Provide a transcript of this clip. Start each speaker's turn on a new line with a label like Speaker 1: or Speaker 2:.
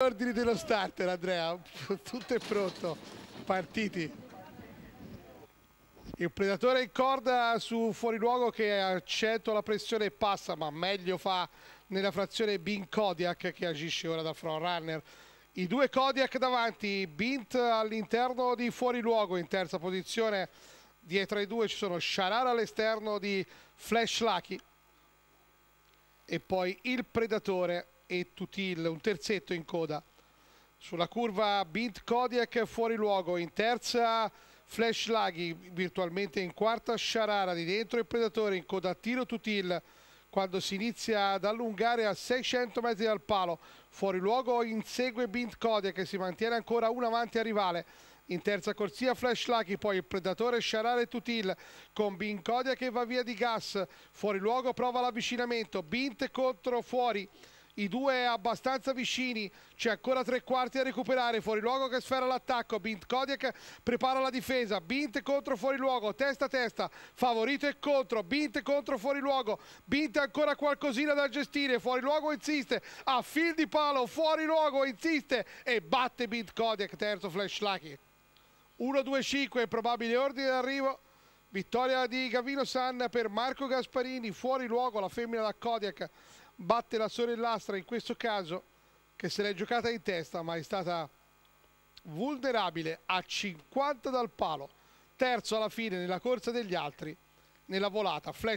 Speaker 1: Ordini dello starter Andrea, tutto è pronto, partiti. Il predatore in corda su fuoriluogo che accetto la pressione e passa, ma meglio fa nella frazione Bin Kodiak che agisce ora da front runner. I due Kodiak davanti, Bint all'interno di fuoriluogo in terza posizione, dietro ai due ci sono Sharara all'esterno di Flash Lucky e poi il predatore e Tutil, un terzetto in coda. Sulla curva Bint Kodiak fuori luogo, in terza Flash Laghi, virtualmente in quarta Sciarara, di dentro il Predatore, in coda Tiro Tutil, quando si inizia ad allungare a 600 metri dal palo, fuori luogo insegue Bint Kodiak che si mantiene ancora un avanti al rivale. In terza corsia Flash Lucky, poi il predatore Sciarare Tutil con Bint Kodiak che va via di gas. Fuori luogo prova l'avvicinamento, Bint contro fuori i due abbastanza vicini, c'è ancora tre quarti a recuperare, fuori luogo che sfera l'attacco, Bint Kodiak prepara la difesa, Bint contro fuori luogo, testa a testa, favorito e contro, Bint contro fuori luogo, Bint ancora qualcosina da gestire, fuori luogo insiste, a fil di palo, fuori luogo insiste e batte Bint Kodiak, terzo flash lucky. 1-2-5, probabile ordine d'arrivo. Vittoria di Gavino San per Marco Gasparini, fuori luogo la femmina da Kodiak batte la sorellastra in questo caso che se l'è giocata in testa ma è stata vulnerabile a 50 dal palo terzo alla fine nella corsa degli altri nella volata flash